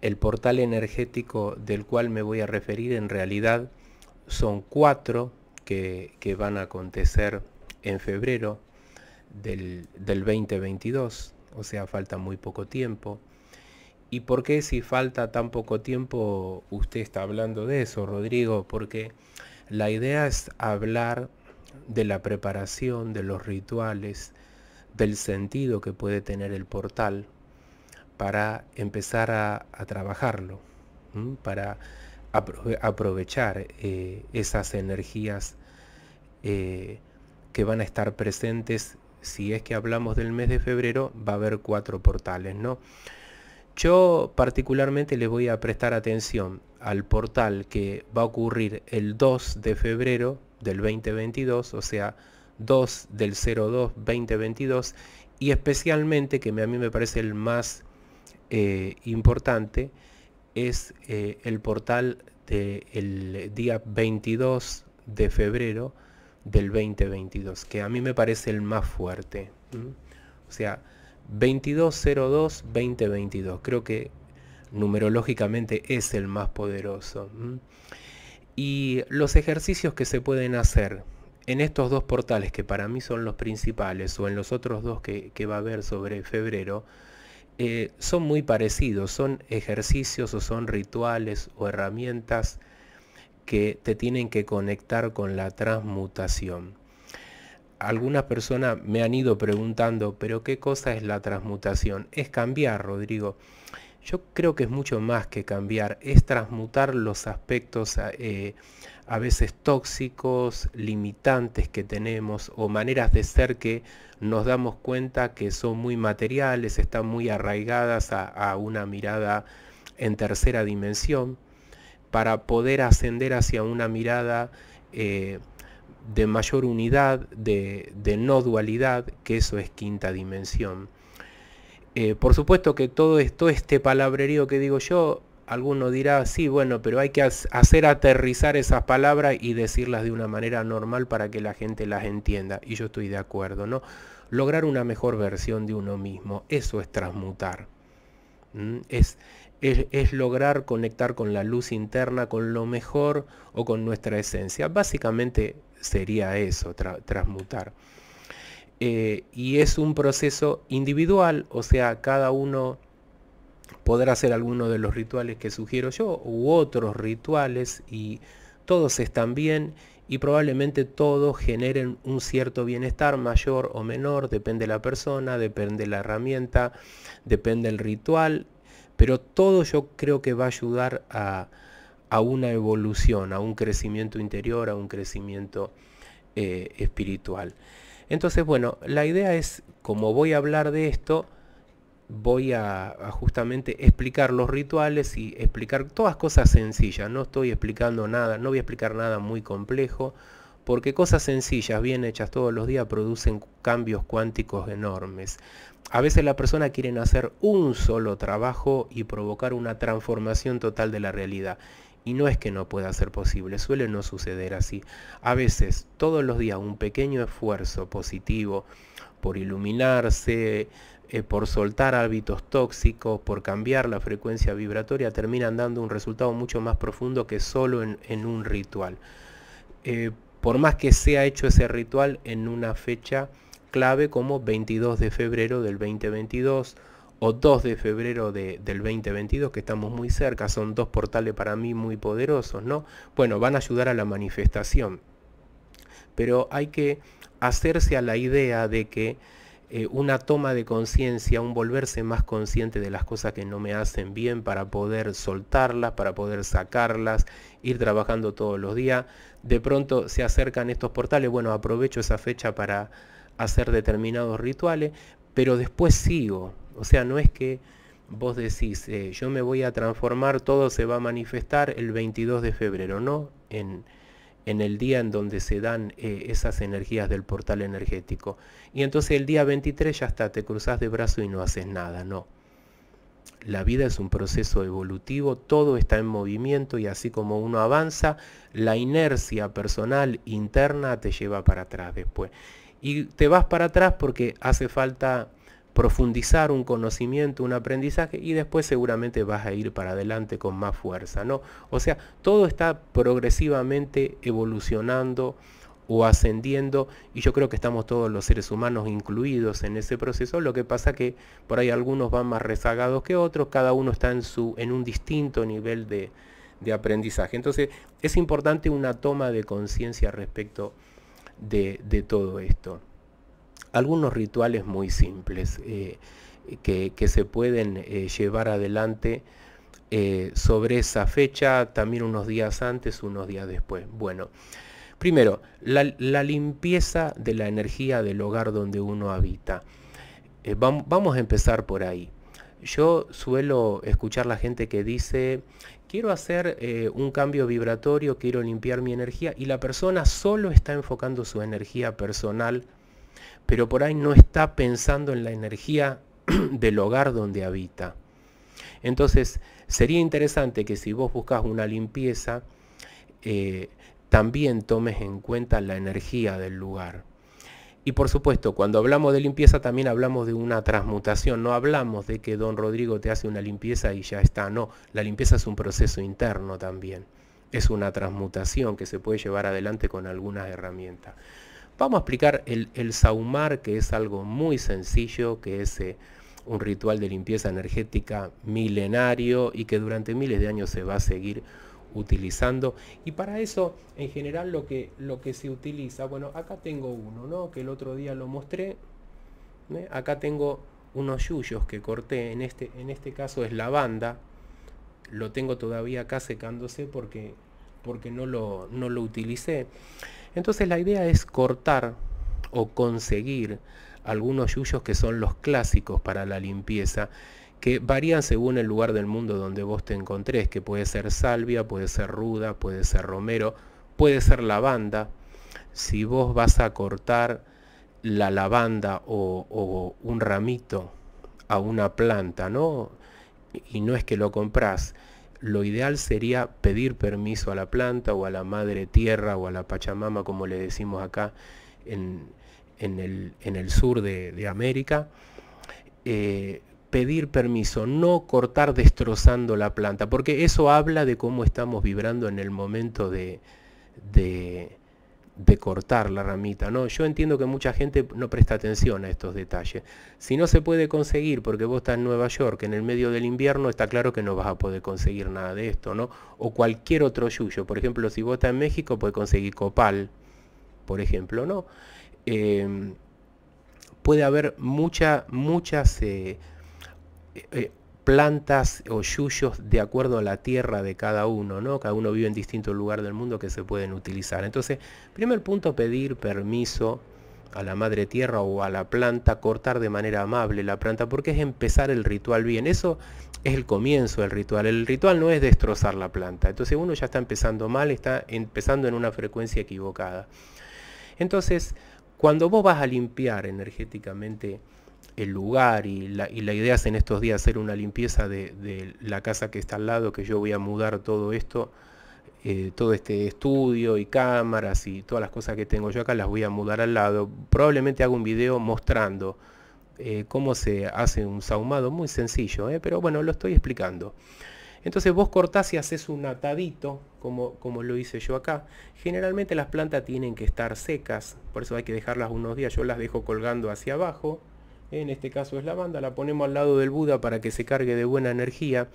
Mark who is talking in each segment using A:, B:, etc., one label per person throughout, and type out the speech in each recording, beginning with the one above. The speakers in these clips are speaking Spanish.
A: El portal energético del cual me voy a referir en realidad son cuatro que, van a acontecer en febrero del, del 2022, o sea, falta muy poco tiempo. ¿Y por qué si falta tan poco tiempo usted está hablando de eso, Rodrigo? Porque la idea es hablar de la preparación, de los rituales, del sentido que puede tener el portal para empezar a, trabajarlo, para aprovechar eh, esas energías eh, que van a estar presentes. Si es que hablamos del mes de febrero, va a haber cuatro portales, ¿no? Yo particularmente les voy a prestar atención al portal que va a ocurrir el 2 de febrero del 2022, o sea, 2 del 02 2022, y especialmente que a mí me parece el más eh, importante es eh, el portal del día 22 de febrero del 2022, que a mí me parece el más fuerte. O sea, 2202-2022, creo que numerológicamente es el más poderoso. Y los ejercicios que se pueden hacer en estos dos portales, que para mí son los principales, o en los otros dos que, que va a haber sobre febrero, eh, son muy parecidos, son ejercicios o son rituales o herramientas que te tienen que conectar con la transmutación. Algunas personas me han ido preguntando, pero ¿qué cosa es la transmutación? Es cambiar, Rodrigo. Yo creo que es mucho más que cambiar, es transmutar los aspectos eh, a veces tóxicos, limitantes que tenemos o maneras de ser que nos damos cuenta que son muy materiales, están muy arraigadas a, una mirada en tercera dimensión, para poder ascender hacia una mirada eh, de mayor unidad, de, no dualidad, que eso es quinta dimensión. Eh, por supuesto que todo esto, este palabrerío que digo yo, alguno dirá, sí, bueno, pero hay que hacer aterrizar esas palabras y decirlas de una manera normal para que la gente las entienda. Y yo estoy de acuerdo, ¿no? Lograr una mejor versión de uno mismo, eso es transmutar. Es, es, lograr conectar con la luz interna, con lo mejor o con nuestra esencia. Básicamente sería eso, transmutar. Eh, y es un proceso individual, o sea, cada uno podrá hacer alguno de los rituales que sugiero yo u otros rituales y todos están bien y probablemente todos generen un cierto bienestar mayor o menor, depende la persona, depende la herramienta, depende el ritual, pero todo yo creo que va a ayudar a, a una evolución, a un crecimiento interior, a un crecimiento eh, espiritual. Entonces, bueno, la idea es, como voy a hablar de esto, voy a, justamente explicar los rituales y explicar todas cosas sencillas. No estoy explicando nada, no voy a explicar nada muy complejo, porque cosas sencillas, bien hechas todos los días, producen cambios cuánticos enormes. A veces la persona quiere hacer un solo trabajo y provocar una transformación total de la realidad. Y no es que no pueda ser posible, suele no suceder así. A veces, todos los días, un pequeño esfuerzo positivo por iluminarse, eh, por soltar hábitos tóxicos, por cambiar la frecuencia vibratoria, terminan dando un resultado mucho más profundo que solo en, un ritual. Eh, por más que sea hecho ese ritual en una fecha clave como 22 de febrero del 2022 o 2 de febrero del 2022, que estamos muy cerca, son dos portales para mí muy poderosos, ¿no? Bueno, van a ayudar a la manifestación. Pero hay que hacerse a la idea de que eh, una toma de conciencia, un volverse más consciente de las cosas que no me hacen bien para poder soltarlas, para poder sacarlas, ir trabajando todos los días. De pronto se acercan estos portales, bueno, aprovecho esa fecha para hacer determinados rituales, pero después sigo. O sea, no es que vos decís, eh, yo me voy a transformar, todo se va a manifestar el 22 de febrero, ¿no? En, en el día en donde se dan eh, esas energías del portal energético. Y entonces el día 23 ya está, te cruzas de brazo y no haces nada, no. La vida es un proceso evolutivo, todo está en movimiento y así como uno avanza, la inercia personal interna te lleva para atrás después. Y te vas para atrás porque hace falta profundizar un conocimiento, un aprendizaje y después seguramente vas a ir para adelante con más fuerza, ¿no? O sea, todo está progresivamente evolucionando o ascendiendo y yo creo que estamos todos los seres humanos incluidos en ese proceso, lo que pasa que por ahí algunos van más rezagados que otros, cada uno está en, su, en un distinto nivel de, aprendizaje. Entonces es importante una toma de conciencia respecto de todo esto algunos rituales muy simples eh, que, se pueden eh, llevar adelante eh, sobre esa fecha, también unos días antes, unos días después. Bueno, primero, la, limpieza de la energía del hogar donde uno habita. vamos a empezar por ahí. Yo suelo escuchar la gente que dice, quiero hacer un cambio vibratorio, quiero limpiar mi energía, y la persona solo está enfocando su energía personal pero por ahí no está pensando en la energía del hogar donde habita. Entonces, sería interesante que si vos buscas una limpieza, eh, también tomes en cuenta la energía del lugar. Y por supuesto, cuando hablamos de limpieza también hablamos de una transmutación, no hablamos de que don Rodrigo te hace una limpieza y ya está, no, la limpieza es un proceso interno también, es una transmutación que se puede llevar adelante con algunas herramientas. Vamos a explicar el, saumar, que es algo muy sencillo, que es eh, un ritual de limpieza energética milenario y que durante miles de años se va a seguir utilizando. Y para eso, en general, lo que, lo que se utiliza, bueno, acá tengo uno, ¿no? Que el otro día lo mostré. ¿eh? Acá tengo unos yuyos que corté, en este, en este caso es lavanda. Lo tengo todavía acá secándose porque, porque no, lo, no lo utilicé. Entonces la idea es cortar o conseguir algunos yuyos que son los clásicos para la limpieza, que varían según el lugar del mundo donde vos te encontrés, que puede ser salvia, puede ser ruda, puede ser romero, puede ser lavanda. Si vos vas a cortar la lavanda o, un ramito a una planta, ¿no? Y no es que lo comprás, lo ideal sería pedir permiso a la planta o a la madre tierra o a la Pachamama, como le decimos acá en, el, sur de, América. Eh, pedir permiso, no cortar destrozando la planta, porque eso habla de cómo estamos vibrando en el momento de, de cortar la ramita. ¿no? Yo entiendo que mucha gente no presta atención a estos detalles. Si no se puede conseguir porque vos estás en Nueva York en el medio del invierno, está claro que no vas a poder conseguir nada de esto, ¿no? O cualquier otro yuyo. Por ejemplo, si vos estás en México, puedes conseguir copal, por ejemplo, ¿no? Em, puede haber mucha, muchas eh, eh, plantas o yuyos de acuerdo a la tierra de cada uno, ¿no? Cada uno vive en distinto lugar del mundo que se pueden utilizar. Entonces, primer punto, pedir permiso a la madre tierra o a la planta, cortar de manera amable la planta, porque es empezar el ritual bien. Eso es el comienzo del ritual. El ritual no es destrozar la planta. Entonces uno ya está empezando mal, está empezando en una frecuencia equivocada. Entonces, cuando vos vas a limpiar energéticamente, el lugar y la, idea es en estos días hacer una limpieza de, la casa que está al lado, que yo voy a mudar todo esto, eh, todo este estudio y cámaras y todas las cosas que tengo yo acá las voy a mudar al lado. Probablemente hago un video mostrando eh, cómo se hace un saumado, muy sencillo, eh, pero bueno, lo estoy explicando. Entonces vos cortás y haces un atadito, como, como lo hice yo acá. Generalmente las plantas tienen que estar secas, por eso hay que dejarlas unos días. Yo las dejo colgando hacia abajo, en este caso es la banda, la ponemos al lado del Buda para que se cargue de buena energía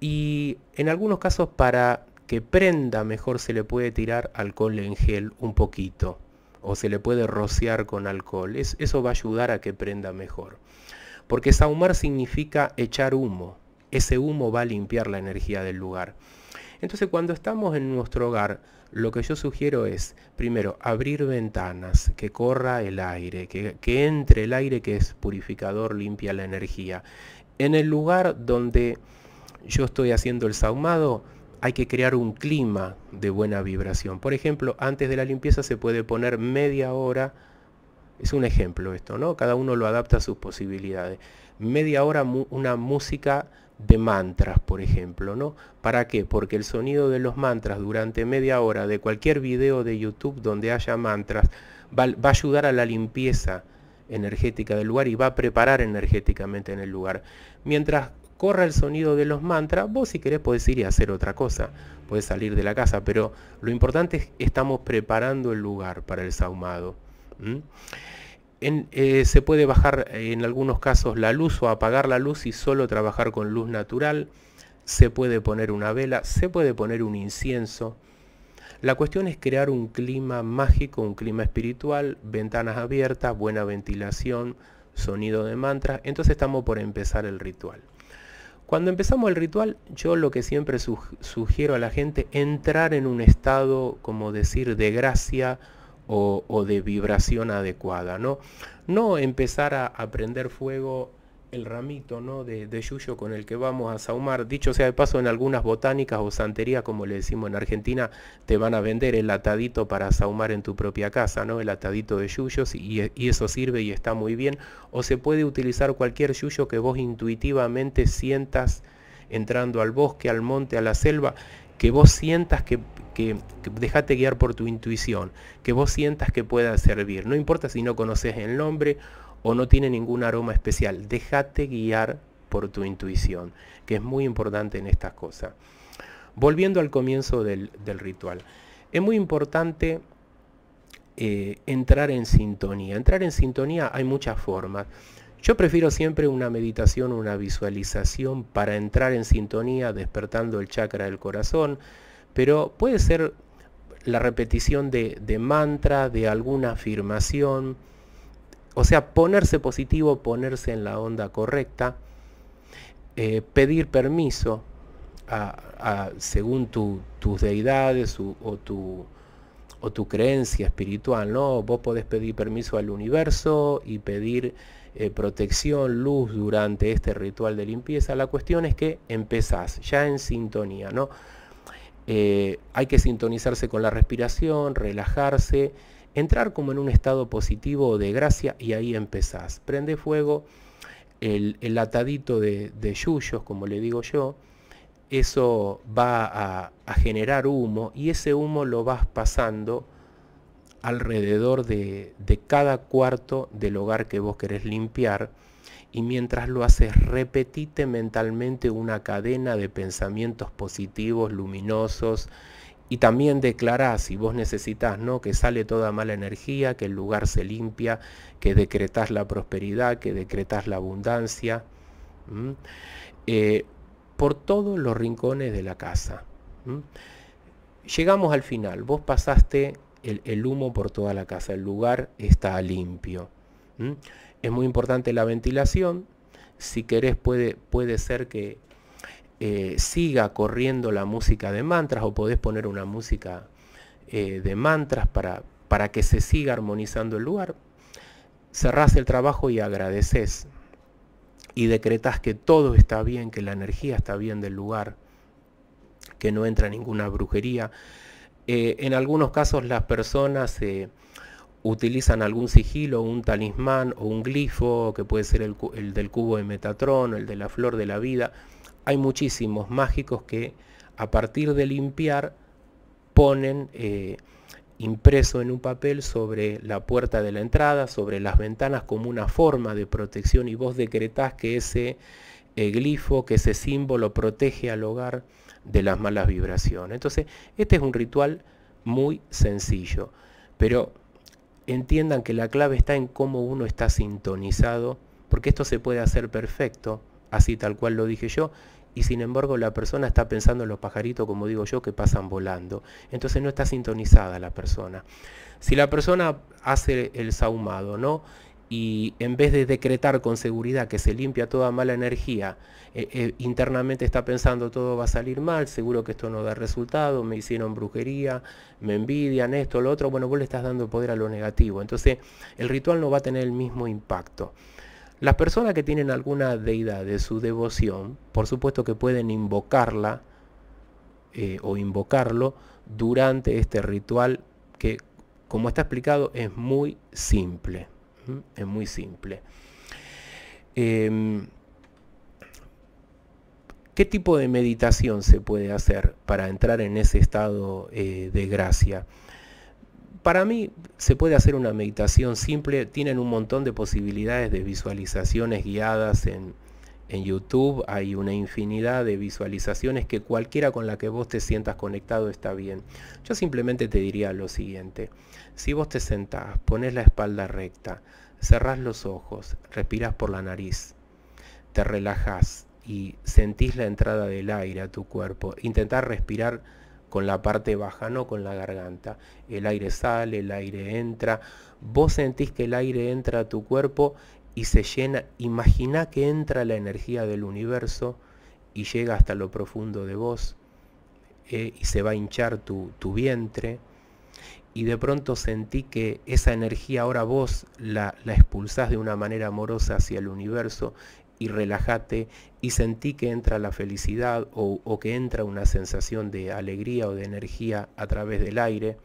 A: y en algunos casos para que prenda mejor se le puede tirar alcohol en gel un poquito o se le puede rociar con alcohol, eso va a ayudar a que prenda mejor. Porque sahumar significa echar humo, ese humo va a limpiar la energía del lugar. Entonces cuando estamos en nuestro hogar, lo que yo sugiero es, primero, abrir ventanas, que corra el aire, que, entre el aire que es purificador, limpia la energía. En el lugar donde yo estoy haciendo el saumado, hay que crear un clima de buena vibración. Por ejemplo, antes de la limpieza se puede poner media hora, es un ejemplo esto, ¿no? Cada uno lo adapta a sus posibilidades. Media hora una música de mantras, por ejemplo, ¿no? ¿Para qué? Porque el sonido de los mantras durante media hora de cualquier video de YouTube donde haya mantras va, a ayudar a la limpieza energética del lugar y va a preparar energéticamente en el lugar. Mientras corra el sonido de los mantras, vos si querés podés ir y hacer otra cosa, podés salir de la casa, pero lo importante es estamos preparando el lugar para el saumado. Eh, se puede bajar eh, en algunos casos la luz o apagar la luz y solo trabajar con luz natural. Se puede poner una vela, se puede poner un incienso. La cuestión es crear un clima mágico, un clima espiritual, ventanas abiertas, buena ventilación, sonido de mantras. Entonces estamos por empezar el ritual. Cuando empezamos el ritual, yo lo que siempre sugiero a la gente, entrar en un estado, como decir, de gracia, o, de vibración adecuada, ¿no? No empezar a, prender fuego el ramito ¿no? De, yuyo con el que vamos a saumar. Dicho sea de paso, en algunas botánicas o santerías, como le decimos en Argentina, te van a vender el atadito para saumar en tu propia casa, ¿no? el atadito de yuyos, y, y eso sirve y está muy bien. O se puede utilizar cualquier yuyo que vos intuitivamente sientas entrando al bosque, al monte, a la selva que vos sientas que, que, dejate guiar por tu intuición, que vos sientas que pueda servir. No importa si no conoces el nombre o no tiene ningún aroma especial, déjate guiar por tu intuición, que es muy importante en estas cosas. Volviendo al comienzo del, ritual, es muy importante eh, entrar en sintonía. Entrar en sintonía hay muchas formas. Yo prefiero siempre una meditación, una visualización para entrar en sintonía despertando el chakra del corazón, pero puede ser la repetición de, de mantra, de alguna afirmación, o sea, ponerse positivo, ponerse en la onda correcta, eh, pedir permiso según tus deidades o, tu, o tu creencia espiritual, ¿no? Vos podés pedir permiso al universo y pedir eh, protección, luz durante este ritual de limpieza, la cuestión es que empezás ya en sintonía, ¿no? Eh, hay que sintonizarse con la respiración, relajarse, entrar como en un estado positivo de gracia y ahí empezás. Prende fuego el, atadito de, de, yuyos, como le digo yo, eso va a, a generar humo y ese humo lo vas pasando alrededor de, cada cuarto del hogar que vos querés limpiar y mientras lo haces repetite mentalmente una cadena de pensamientos positivos, luminosos y también declarás si vos necesitas, ¿no? Que sale toda mala energía, que el lugar se limpia, que decretás la prosperidad, que decretás la abundancia. Eh, por todos los rincones de la casa. Llegamos al final, vos pasaste el, humo por toda la casa, el lugar está limpio. Es muy importante la ventilación, si querés puede, puede ser que eh, siga corriendo la música de mantras o podés poner una música eh, de mantras para, para que se siga armonizando el lugar. Cerrás el trabajo y agradeces y decretas que todo está bien, que la energía está bien del lugar, que no entra ninguna brujería, eh, en algunos casos las personas eh, utilizan algún sigilo, un talismán o un glifo, que puede ser el, del cubo de Metatron, el de la flor de la vida. Hay muchísimos mágicos que a partir de limpiar ponen eh, impreso en un papel sobre la puerta de la entrada, sobre las ventanas como una forma de protección y vos decretás que ese glifo, que ese símbolo protege al hogar de las malas vibraciones. Entonces, este es un ritual muy sencillo, pero entiendan que la clave está en cómo uno está sintonizado, porque esto se puede hacer perfecto, así tal cual lo dije yo, y sin embargo la persona está pensando en los pajaritos, como digo yo, que pasan volando. Entonces no está sintonizada la persona. Si la persona hace el saumado, ¿no? y en vez de decretar con seguridad que se limpia toda mala energía, eh, eh, internamente está pensando todo va a salir mal, seguro que esto no da resultado, me hicieron brujería, me envidian esto, lo otro, bueno, vos le estás dando poder a lo negativo. Entonces el ritual no va a tener el mismo impacto. Las personas que tienen alguna deidad de su devoción, por supuesto que pueden invocarla eh, o invocarlo durante este ritual que, como está explicado, es muy simple. Es muy simple. Em, ¿Qué tipo de meditación se puede hacer para entrar en ese estado eh, de gracia? Para mí se puede hacer una meditación simple, tienen un montón de posibilidades de visualizaciones guiadas en YouTube hay una infinidad de visualizaciones que cualquiera con la que vos te sientas conectado está bien. Yo simplemente te diría lo siguiente. Si vos te sentás, pones la espalda recta, cerrás los ojos, respiras por la nariz, te relajás y sentís la entrada del aire a tu cuerpo, intentás respirar con la parte baja, no con la garganta. El aire sale, el aire entra. Vos sentís que el aire entra a tu cuerpo y se llena. Imagina que entra la energía del universo y llega hasta lo profundo de vos eh, y se va a hinchar tu, tu vientre y de pronto sentí que esa energía ahora vos la, expulsás de una manera amorosa hacia el universo y relájate y sentí que entra la felicidad o, que entra una sensación de alegría o de energía a través del aire.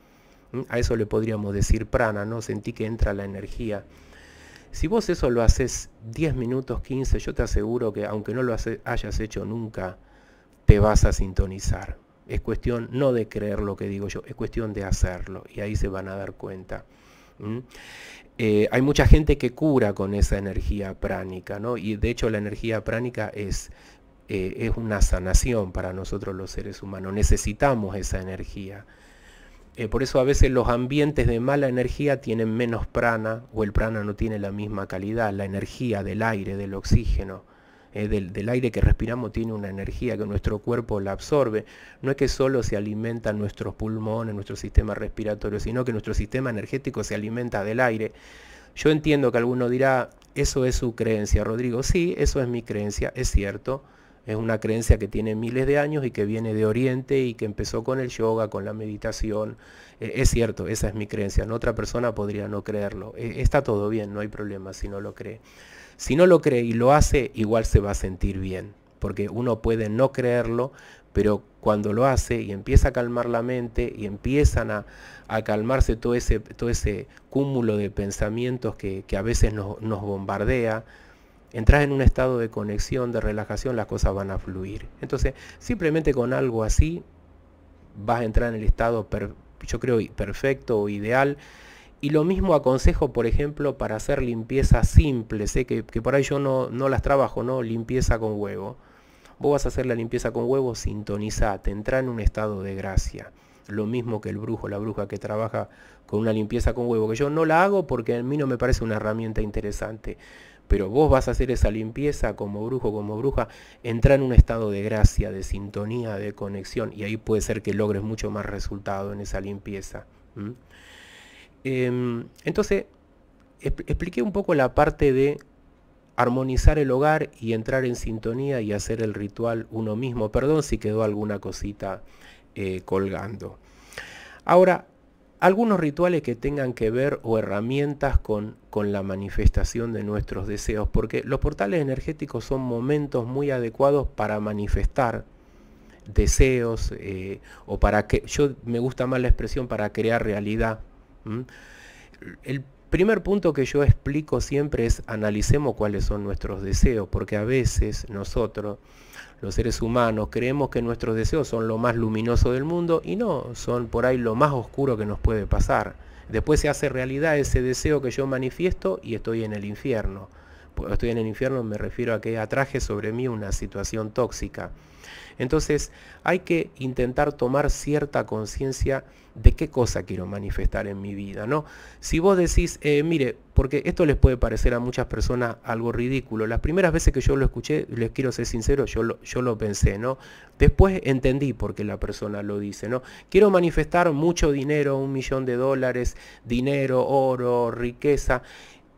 A: A eso le podríamos decir prana, ¿no? Sentí que entra la energía. Si vos eso lo haces 10 minutos, 15, yo te aseguro que aunque no lo hayas hecho nunca, te vas a sintonizar. Es cuestión no de creer lo que digo yo, es cuestión de hacerlo y ahí se van a dar cuenta. Eh, hay mucha gente que cura con esa energía pránica, ¿no? Y de hecho la energía pránica es, eh, es una sanación para nosotros los seres humanos. Necesitamos esa energía. Eh, por eso a veces los ambientes de mala energía tienen menos prana o el prana no tiene la misma calidad, la energía del aire, del oxígeno. Eh, del, aire que respiramos tiene una energía que nuestro cuerpo la absorbe. No es que solo se alimentan nuestros pulmones, nuestro sistema respiratorio, sino que nuestro sistema energético se alimenta del aire. Yo entiendo que alguno dirá, eso es su creencia, Rodrigo. Sí, eso es mi creencia, es cierto. Es una creencia que tiene miles de años y que viene de Oriente y que empezó con el yoga, con la meditación. Eh, es cierto, esa es mi creencia. otra persona podría no creerlo. Eh, está todo bien, no hay problema si no lo cree. Si no lo cree y lo hace, igual se va a sentir bien, porque uno puede no creerlo, pero cuando lo hace y empieza a calmar la mente y empiezan a, calmarse todo ese, todo ese, cúmulo de pensamientos que, a veces nos, bombardea, entras en un estado de conexión, de relajación, las cosas van a fluir. Entonces, simplemente con algo así, vas a entrar en el estado, yo creo, perfecto o ideal y lo mismo aconsejo, por ejemplo, para hacer limpiezas simples, que, por ahí yo no, las trabajo, ¿no? Limpieza con huevo. Vos vas a hacer la limpieza con huevo, sintonizate, entra en un estado de gracia. Lo mismo que el brujo, la bruja que trabaja con una limpieza con huevo, que yo no la hago porque a mí no me parece una herramienta interesante. Pero vos vas a hacer esa limpieza como brujo, como bruja, entra en un estado de gracia, de sintonía, de conexión, y ahí puede ser que logres mucho más resultado en esa limpieza. Em, entonces, expliqué un poco la parte de armonizar el hogar y entrar en sintonía y hacer el ritual uno mismo. Perdón si quedó alguna cosita eh, colgando. Ahora, algunos rituales que tengan que ver o herramientas con, con la manifestación de nuestros deseos, porque los portales energéticos son momentos muy adecuados para manifestar deseos eh, o para que, yo me gusta más la expresión para crear realidad el primer punto que yo explico siempre es analicemos cuáles son nuestros deseos, porque a veces nosotros, los seres humanos, creemos que nuestros deseos son lo más luminoso del mundo y no, son por ahí lo más oscuro que nos puede pasar. Después se hace realidad ese deseo que yo manifiesto y estoy en el infierno. Pues estoy en el infierno me refiero a que atraje sobre mí una situación tóxica. Entonces hay que intentar tomar cierta conciencia de qué cosa quiero manifestar en mi vida, ¿no? Si vos decís, eh, mire, porque esto les puede parecer a muchas personas algo ridículo. Las primeras veces que yo lo escuché, les quiero ser sincero, yo lo, yo lo pensé, ¿no? Después entendí por qué la persona lo dice, ¿no? Quiero manifestar mucho dinero, un millón de dólares, dinero, oro, riqueza,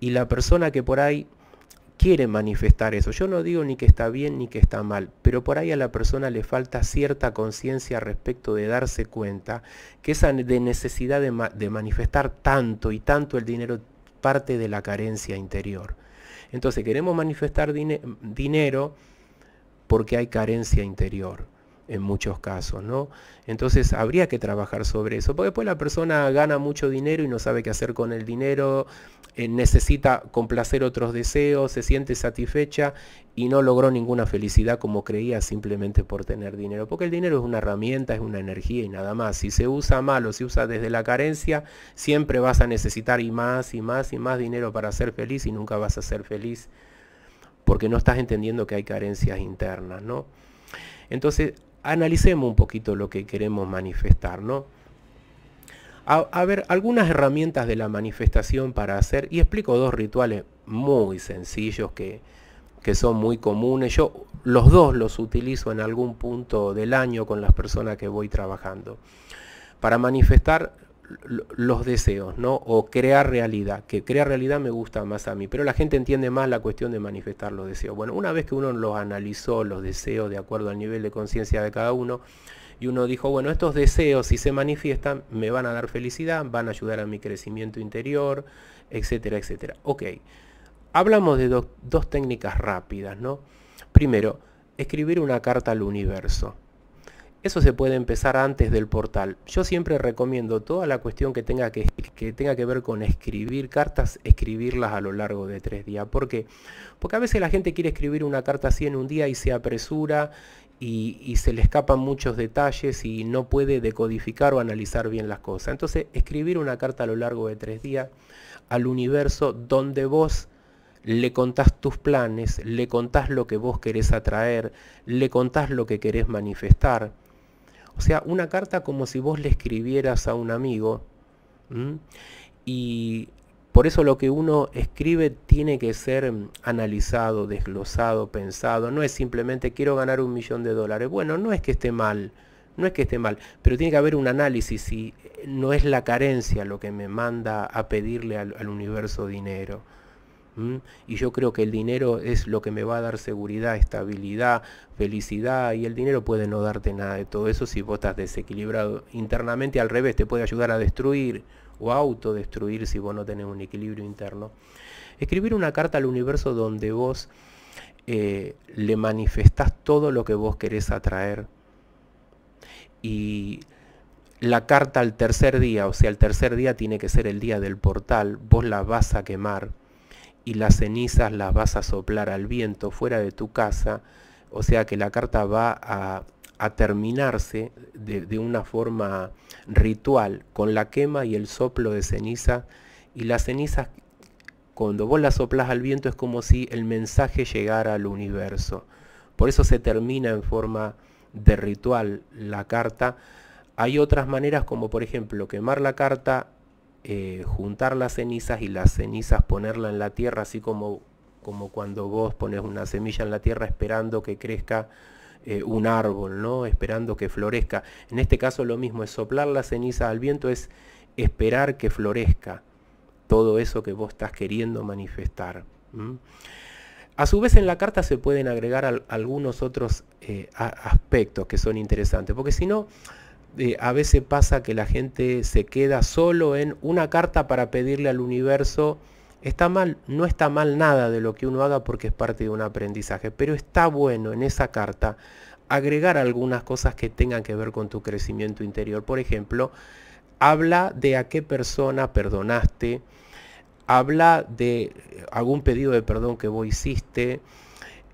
A: y la persona que por ahí quiere manifestar eso. Yo no digo ni que está bien ni que está mal, pero por ahí a la persona le falta cierta conciencia respecto de darse cuenta que esa necesidad de, manifestar tanto y tanto el dinero parte de la carencia interior. Entonces queremos manifestar dinero porque hay carencia interior en muchos casos, ¿no? Entonces habría que trabajar sobre eso, porque después la persona gana mucho dinero y no sabe qué hacer con el dinero, eh, necesita complacer otros deseos, se siente satisfecha y no logró ninguna felicidad como creía simplemente por tener dinero, porque el dinero es una herramienta, es una energía y nada más. Si se usa mal o se usa desde la carencia, siempre vas a necesitar y más y más y más dinero para ser feliz y nunca vas a ser feliz porque no estás entendiendo que hay carencias internas, ¿no? Entonces analicemos un poquito lo que queremos manifestar, ¿no? A, ver, algunas herramientas de la manifestación para hacer, y explico dos rituales muy sencillos que, que son muy comunes. Yo los dos los utilizo en algún punto del año con las personas que voy trabajando. Para manifestar los deseos, ¿no? O crear realidad, que crear realidad me gusta más a mí, pero la gente entiende más la cuestión de manifestar los deseos. Bueno, una vez que uno los analizó, los deseos, de acuerdo al nivel de conciencia de cada uno, y uno dijo, bueno, estos deseos si se manifiestan me van a dar felicidad, van a ayudar a mi crecimiento interior, etcétera, etcétera. Ok, hablamos de dos técnicas rápidas, ¿no? Primero, escribir una carta al universo. Eso se puede empezar antes del portal. Yo siempre recomiendo toda la cuestión que tenga que, tenga que ver con escribir cartas, escribirlas a lo largo de tres días. ¿Por Porque a veces la gente quiere escribir una carta así en un día y se apresura y, y, se le escapan muchos detalles y no puede decodificar o analizar bien las cosas. Entonces, escribir una carta a lo largo de tres días al universo donde vos le contás tus planes, le contás lo que vos querés atraer, le contás lo que querés manifestar o sea, una carta como si vos le escribieras a un amigo. Y por eso lo que uno escribe tiene que ser analizado, desglosado, pensado. No es simplemente quiero ganar un millón de dólares. Bueno, no es que esté mal. No es que esté mal, pero tiene que haber un análisis y eh, no es la carencia lo que me manda a pedirle al universo dinero. Y yo creo que el dinero es lo que me va a dar seguridad, estabilidad, felicidad y el dinero puede no darte nada de todo eso si vos estás desequilibrado. Internamente al revés te puede ayudar a destruir o autodestruir si vos no tenés un equilibrio interno. Escribir una carta al universo donde vos eh, le manifestás todo lo que vos querés atraer y la carta al tercer día, o sea, el tercer día tiene que ser el día del portal, vos la vas a quemar y las cenizas las vas a soplar al viento fuera de tu casa, o sea que la carta va a, terminarse de, una forma ritual con la quema y el soplo de ceniza y las cenizas cuando vos las soplas al viento es como si el mensaje llegara al universo. Por eso se termina en forma de ritual la carta. Hay otras maneras como por ejemplo quemar la carta eh, juntar las cenizas y las cenizas ponerla en la tierra, así como, como cuando vos pones una semilla en la tierra esperando que crezca eh, un árbol, ¿no? esperando que florezca. En este caso lo mismo, es soplar la ceniza al viento, es esperar que florezca todo eso que vos estás queriendo manifestar. A su vez en la carta se pueden agregar algunos otros eh, aspectos que son interesantes, porque si no, eh, a veces pasa que la gente se queda solo en una carta para pedirle al universo, está mal, no está mal nada de lo que uno haga porque es parte de un aprendizaje, pero está bueno en esa carta agregar algunas cosas que tengan que ver con tu crecimiento interior. Por ejemplo, habla de a qué persona perdonaste, habla de algún pedido de perdón que vos hiciste,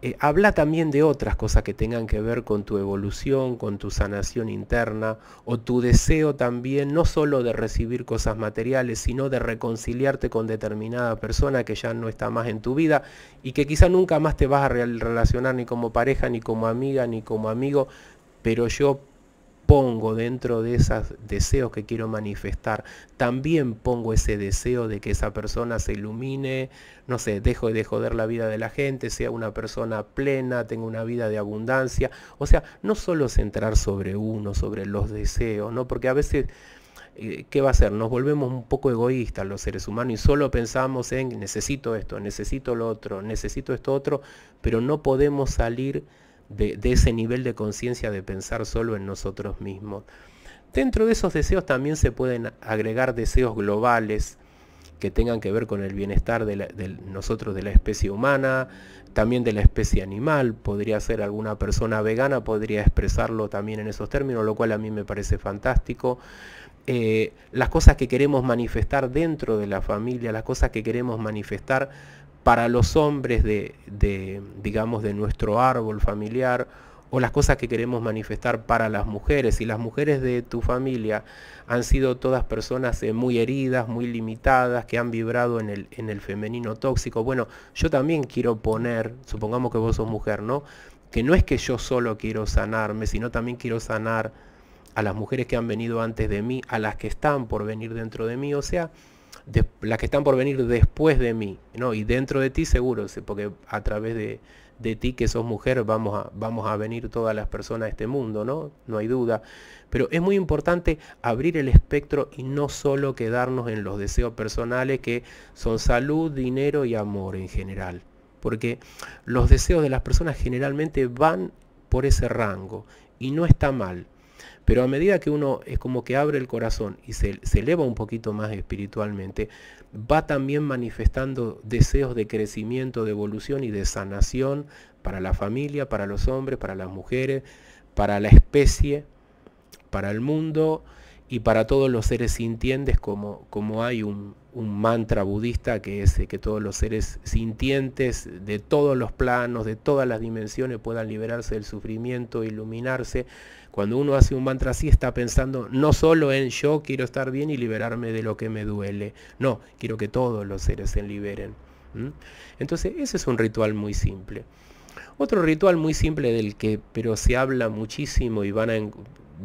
A: eh, habla también de otras cosas que tengan que ver con tu evolución, con tu sanación interna o tu deseo también no solo de recibir cosas materiales, sino de reconciliarte con determinada persona que ya no está más en tu vida y que quizá nunca más te vas a relacionar ni como pareja, ni como amiga, ni como amigo, pero yo pongo dentro de esos deseos que quiero manifestar, también pongo ese deseo de que esa persona se ilumine, no sé, dejo de joder la vida de la gente, sea una persona plena, tenga una vida de abundancia. O sea, no solo centrar sobre uno, sobre los deseos, ¿no? Porque a veces... Eh, ¿qué va a ser, Nos volvemos un poco egoístas los seres humanos y solo pensamos en necesito esto, necesito lo otro, necesito esto otro, pero no podemos salir de, ese nivel de conciencia de pensar solo en nosotros mismos. Dentro de esos deseos también se pueden agregar deseos globales que tengan que ver con el bienestar de, nosotros, de la especie humana, también de la especie animal. Podría ser alguna persona vegana, podría expresarlo también en esos términos, lo cual a mí me parece fantástico. Eh, las cosas que queremos manifestar dentro de la familia, las cosas que queremos manifestar para los hombres de, digamos, de nuestro árbol familiar o las cosas que queremos manifestar para las mujeres. Y las mujeres de tu familia han sido todas personas eh, muy heridas, muy limitadas, que han vibrado en el, en el femenino tóxico. Bueno, yo también quiero poner, supongamos que vos sos mujer, ¿no? Que no es que yo solo quiero sanarme, sino también quiero sanar a las mujeres que han venido antes de mí, a las que están por venir dentro de mí. O sea, las que están por venir después de mí, ¿no? Y dentro de ti seguro, porque a través de, de ti que sos mujer vamos a, vamos a venir todas las personas de este mundo, ¿no? No hay duda. Pero es muy importante abrir el espectro y no solo quedarnos en los deseos personales que son salud, dinero y amor en general. Porque los deseos de las personas generalmente van por ese rango y no está mal. Pero a medida que uno es como que abre el corazón y se, eleva un poquito más espiritualmente, va también manifestando deseos de crecimiento, de evolución y de sanación para la familia, para los hombres, para las mujeres, para la especie, para el mundo y para todos los seres sintientes, como, como hay un, un, mantra budista que es eh, que todos los seres sintientes de todos los planos, de todas las dimensiones puedan liberarse del sufrimiento, iluminarse cuando uno hace un mantra así está pensando no solo en yo quiero estar bien y liberarme de lo que me duele, no, quiero que todos los seres se liberen. Entonces ese es un ritual muy simple. Otro ritual muy simple del que pero se habla muchísimo y van a,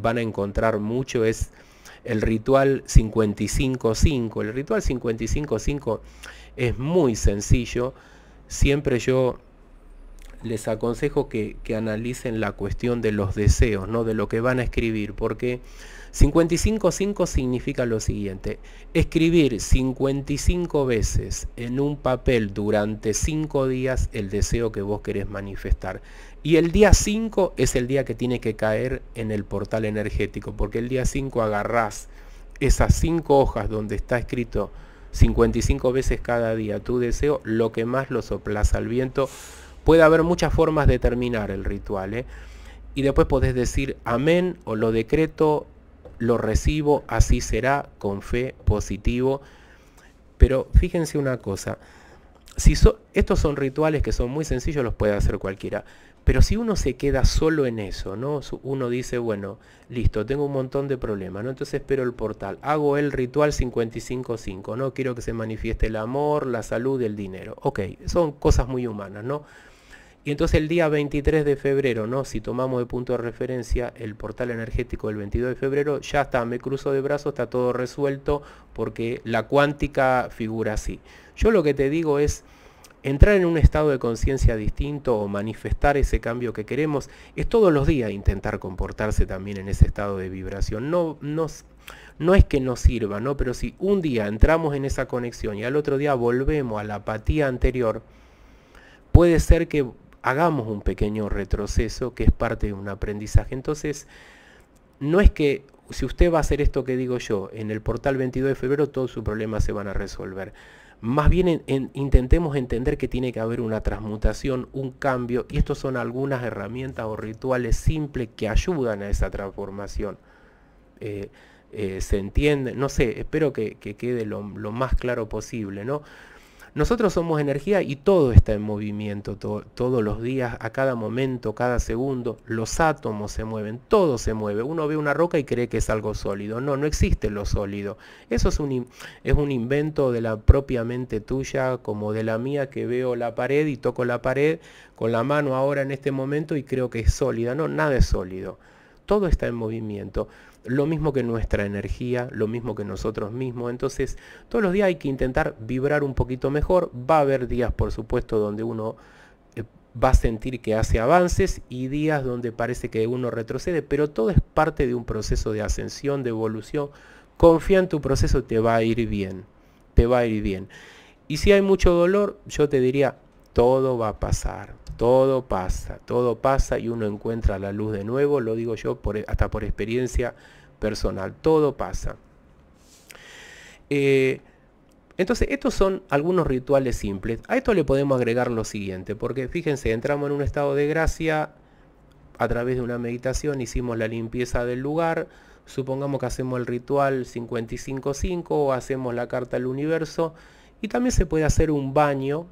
A: van a encontrar mucho es el ritual 55.5. El ritual 55.5 es muy sencillo. Siempre yo les aconsejo que, analicen la cuestión de los deseos, ¿no? de lo que van a escribir, porque 55.5 significa lo siguiente, escribir 55 veces en un papel durante 5 días el deseo que vos querés manifestar. Y el día 5 es el día que tiene que caer en el portal energético, porque el día 5 agarrás esas 5 hojas donde está escrito 55 veces cada día tu deseo, lo que más lo soplaza al viento, Puede haber muchas formas de terminar el ritual. ¿eh? Y después podés decir amén o lo decreto, lo recibo, así será, con fe, positivo. Pero fíjense una cosa, si estos son rituales que son muy sencillos, los puede hacer cualquiera. Pero si uno se queda solo en eso, ¿no? Uno dice, bueno, listo, tengo un montón de problemas, ¿no? Entonces espero el portal, hago el ritual 55.5, ¿no? Quiero que se manifieste el amor, la salud, y el dinero. Ok, son cosas muy humanas, ¿no? Y entonces el día 23 de febrero, ¿no? si tomamos de punto de referencia el portal energético del 22 de febrero, ya está, me cruzo de brazos, está todo resuelto porque la cuántica figura así. Yo lo que te digo es entrar en un estado de conciencia distinto o manifestar ese cambio que queremos, es todos los días intentar comportarse también en ese estado de vibración. No, nos, no es que nos sirva, ¿no? pero si un día entramos en esa conexión y al otro día volvemos a la apatía anterior, puede ser que hagamos un pequeño retroceso que es parte de un aprendizaje. Entonces, no es que si usted va a hacer esto que digo yo en el portal 22 de febrero, todos sus problemas se van a resolver. Más bien intentemos entender que tiene que haber una transmutación, un cambio, y estos son algunas herramientas o rituales simples que ayudan a esa transformación. Eh, eh, se entiende, no sé, espero que, quede lo, lo más claro posible, ¿no? Nosotros somos energía y todo está en movimiento todos los días, a cada momento, cada segundo. Los átomos se mueven, todo se mueve. Uno ve una roca y cree que es algo sólido. No, no existe lo sólido. Eso es un, es un invento de la propia mente tuya, como de la mía que veo la pared y toco la pared con la mano ahora en este momento y creo que es sólida. No, nada es sólido. Todo está en movimiento lo mismo que nuestra energía, lo mismo que nosotros mismos. Entonces, todos los días hay que intentar vibrar un poquito mejor. Va a haber días, por supuesto, donde uno eh, va a sentir que hace avances y días donde parece que uno retrocede, pero todo es parte de un proceso de ascensión, de evolución. Confía en tu proceso, te va a ir bien, te va a ir bien. Y si hay mucho dolor, yo te diría, todo va a pasar, todo pasa, todo pasa y uno encuentra la luz de nuevo, lo digo yo por, hasta por experiencia personal. Todo pasa. Eh, entonces, estos son algunos rituales simples. A esto le podemos agregar lo siguiente, porque fíjense, entramos en un estado de gracia a través de una meditación, hicimos la limpieza del lugar, supongamos que hacemos el ritual 55.5 o hacemos la carta al universo, y también se puede hacer un baño,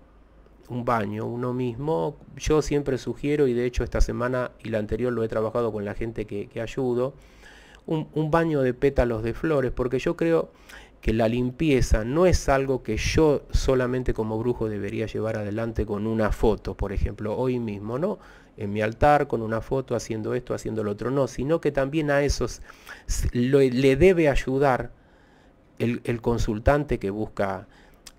A: un baño uno mismo. Yo siempre sugiero, y de hecho esta semana y la anterior lo he trabajado con la gente que ayudo, un, baño de pétalos de flores, porque yo creo que la limpieza no es algo que yo solamente como brujo debería llevar adelante con una foto, por ejemplo, hoy mismo, ¿no? En mi altar, con una foto, haciendo esto, haciendo lo otro, no, sino que también a esos le debe ayudar el, el, consultante que busca,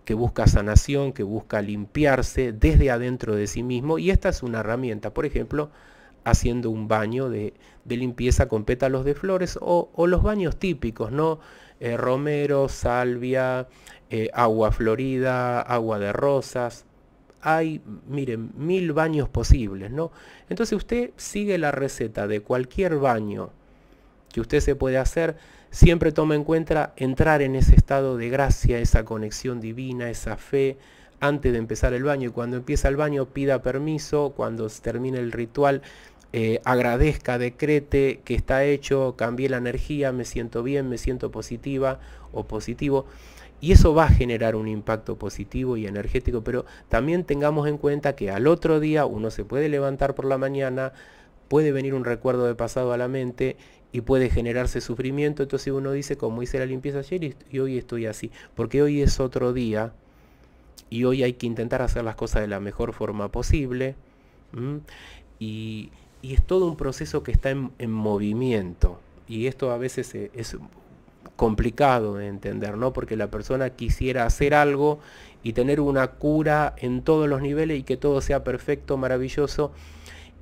A: que busca sanación, que busca limpiarse desde adentro de sí mismo, y esta es una herramienta, por ejemplo, haciendo un baño de, limpieza con pétalos de flores o, los baños típicos, ¿no? Eh, romero, salvia, eh, agua florida, agua de rosas. Hay, miren, mil baños posibles, ¿no? Entonces usted sigue la receta de cualquier baño que usted se puede hacer, siempre toma en cuenta entrar en ese estado de gracia, esa conexión divina, esa fe, antes de empezar el baño. Y cuando empieza el baño, pida permiso, cuando termine el ritual, eh, agradezca, decrete que está hecho, cambié la energía, me siento bien, me siento positiva o positivo. Y eso va a generar un impacto positivo y energético, pero también tengamos en cuenta que al otro día uno se puede levantar por la mañana, puede venir un recuerdo de pasado a la mente y puede generarse sufrimiento. Entonces uno dice, como hice la limpieza ayer y, hoy estoy así, porque hoy es otro día y hoy hay que intentar hacer las cosas de la mejor forma posible. Y y es todo un proceso que está en, movimiento. Y esto a veces eh, es, complicado de entender, ¿no? Porque la persona quisiera hacer algo y tener una cura en todos los niveles y que todo sea perfecto, maravilloso,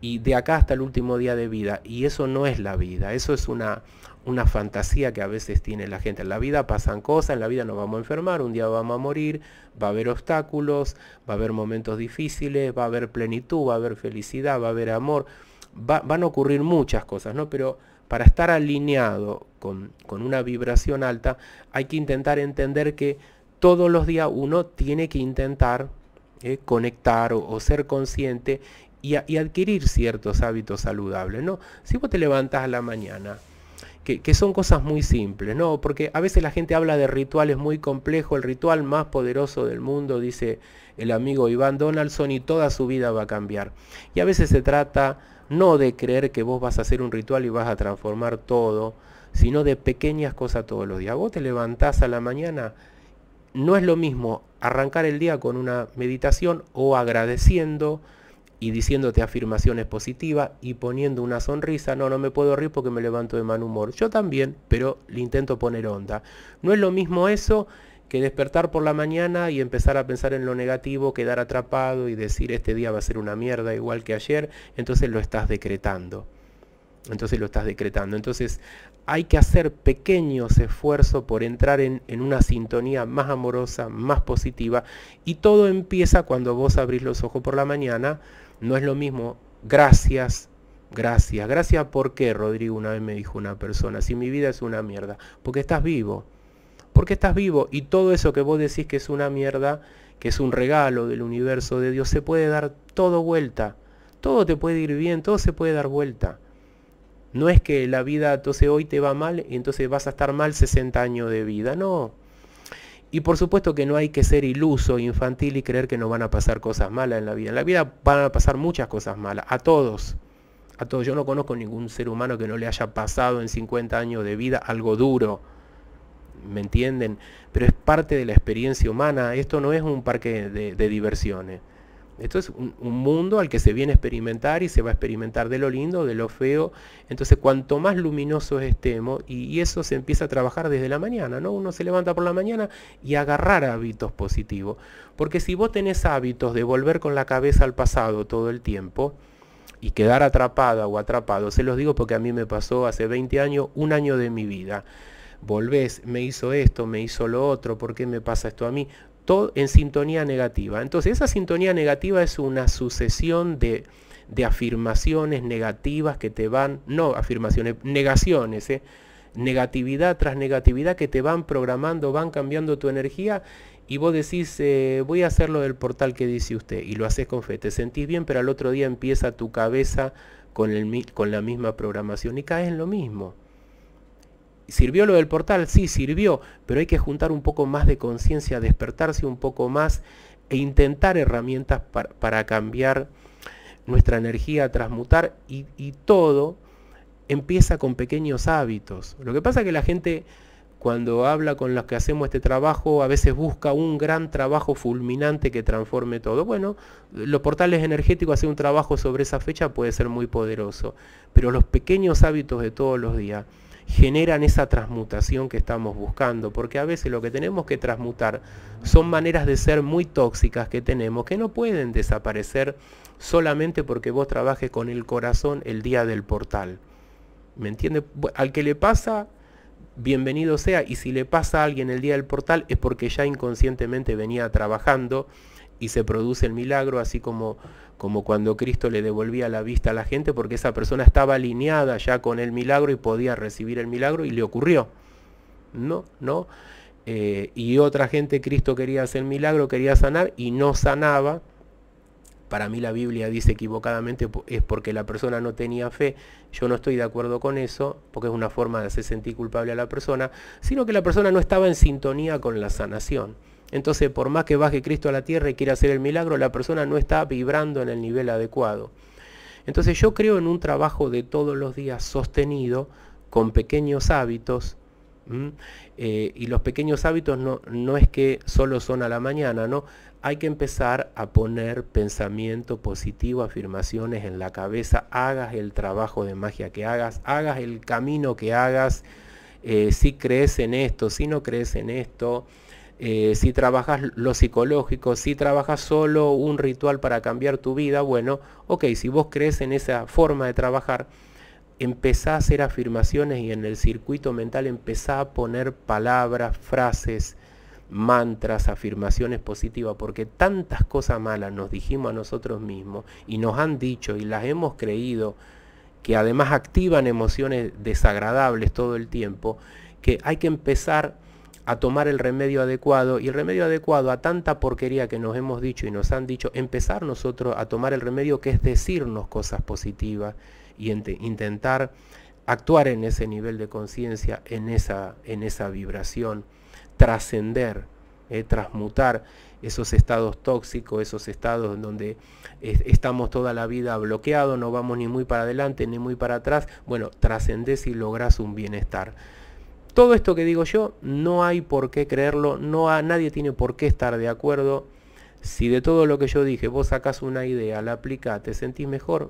A: y de acá hasta el último día de vida. Y eso no es la vida, eso es una, una fantasía que a veces tiene la gente. En la vida pasan cosas, en la vida nos vamos a enfermar, un día vamos a morir, va a haber obstáculos, va a haber momentos difíciles, va a haber plenitud, va a haber felicidad, va a haber amor van a ocurrir muchas cosas, ¿no? Pero para estar alineado con, una vibración alta, hay que intentar entender que todos los días uno tiene que intentar eh, conectar o, ser consciente y, adquirir ciertos hábitos saludables. ¿no? Si vos te levantas a la mañana, que, que, son cosas muy simples, ¿no? porque a veces la gente habla de rituales muy complejos, el ritual más poderoso del mundo, dice el amigo Iván Donaldson, y toda su vida va a cambiar. Y a veces se trata no de creer que vos vas a hacer un ritual y vas a transformar todo, sino de pequeñas cosas todos los días. Vos te levantás a la mañana, no es lo mismo arrancar el día con una meditación o agradeciendo y diciéndote afirmaciones positivas y poniendo una sonrisa, no, no me puedo reír porque me levanto de mal humor. Yo también, pero le intento poner onda. No es lo mismo eso que despertar por la mañana y empezar a pensar en lo negativo, quedar atrapado y decir este día va a ser una mierda igual que ayer, entonces lo estás decretando. Entonces lo estás decretando. Entonces hay que hacer pequeños esfuerzos por entrar en, una sintonía más amorosa, más positiva. Y todo empieza cuando vos abrís los ojos por la mañana. No es lo mismo. Gracias, gracias. Gracias porque, Rodrigo, una vez me dijo una persona, si mi vida es una mierda, porque estás vivo porque estás vivo y todo eso que vos decís que es una mierda, que es un regalo del universo de Dios, se puede dar todo vuelta. Todo te puede ir bien, todo se puede dar vuelta. No es que la vida, entonces hoy te va mal y entonces vas a estar mal 60 años de vida, no. Y por supuesto que no hay que ser iluso, infantil y creer que no van a pasar cosas malas en la vida. En la vida van a pasar muchas cosas malas, a todos. A todos. Yo no conozco ningún ser humano que no le haya pasado en 50 años de vida algo duro me entienden, pero es parte de la experiencia humana. Esto no es un parque de, diversiones. Esto es un, mundo al que se viene a experimentar y se va a experimentar de lo lindo, de lo feo. Entonces, cuanto más luminoso estemos, y, y, eso se empieza a trabajar desde la mañana, ¿no? Uno se levanta por la mañana y agarrar hábitos positivos. Porque si vos tenés hábitos de volver con la cabeza al pasado todo el tiempo y quedar atrapada o atrapado, se los digo porque a mí me pasó hace 20 años, un año de mi vida volvés, me hizo esto, me hizo lo otro, ¿por qué me pasa esto a mí? Todo en sintonía negativa. Entonces esa sintonía negativa es una sucesión de, afirmaciones negativas que te van, no afirmaciones, negaciones, ¿eh? negatividad tras negatividad que te van programando, van cambiando tu energía y vos decís, eh, voy a hacerlo del portal que dice usted y lo haces con fe, te sentís bien, pero al otro día empieza tu cabeza con, con la misma programación y caes en lo mismo. ¿Sirvió lo del portal? Sí, sirvió, pero hay que juntar un poco más de conciencia, despertarse un poco más e intentar herramientas para, cambiar nuestra energía, transmutar y, y, todo empieza con pequeños hábitos. Lo que pasa es que la gente cuando habla con los que hacemos este trabajo a veces busca un gran trabajo fulminante que transforme todo. Bueno, los portales energéticos, hacer un trabajo sobre esa fecha puede ser muy poderoso, pero los pequeños hábitos de todos los días generan esa transmutación que estamos buscando, porque a veces lo que tenemos que transmutar son maneras de ser muy tóxicas que tenemos, que no pueden desaparecer solamente porque vos trabajes con el corazón el día del portal. ¿Me entiende? Al que le pasa, bienvenido sea, y si le pasa a alguien el día del portal es porque ya inconscientemente venía trabajando y se produce el milagro, así como como cuando Cristo le devolvía la vista a la gente porque esa persona estaba alineada ya con el milagro y podía recibir el milagro y le ocurrió. No, no. Eh, y otra gente, Cristo quería hacer el milagro, quería sanar y no sanaba. Para mí la Biblia dice equivocadamente es porque la persona no tenía fe. Yo no estoy de acuerdo con eso, porque es una forma de hacer sentir culpable a la persona, sino que la persona no estaba en sintonía con la sanación. Entonces, por más que baje Cristo a la tierra y quiera hacer el milagro, la persona no está vibrando en el nivel adecuado. Entonces yo creo en un trabajo de todos los días sostenido, con pequeños hábitos, eh, y los pequeños hábitos no, es que solo son a la mañana, ¿no? Hay que empezar a poner pensamiento positivo, afirmaciones en la cabeza, hagas el trabajo de magia que hagas, hagas el camino que hagas, eh, si crees en esto, si no crees en esto, eh, si trabajas lo psicológico, si trabajas solo un ritual para cambiar tu vida, bueno, ok, si vos crees en esa forma de trabajar, empezá a hacer afirmaciones y en el circuito mental empezá a poner palabras, frases, mantras, afirmaciones positivas, porque tantas cosas malas nos dijimos a nosotros mismos y nos han dicho y las hemos creído, que además activan emociones desagradables todo el tiempo, que hay que empezar a tomar el remedio adecuado y el remedio adecuado a tanta porquería que nos hemos dicho y nos han dicho, empezar nosotros a tomar el remedio que es decirnos cosas positivas y intentar actuar en ese nivel de conciencia, en esa, en esa vibración, trascender, eh, transmutar esos estados tóxicos, esos estados donde estamos toda la vida bloqueados, no vamos ni muy para adelante ni muy para atrás. Bueno, trascendés y lográs un bienestar. Todo esto que digo yo, no hay por qué creerlo, no nadie tiene por qué estar de acuerdo. Si de todo lo que yo dije vos sacás una idea, la aplicás, te sentís mejor,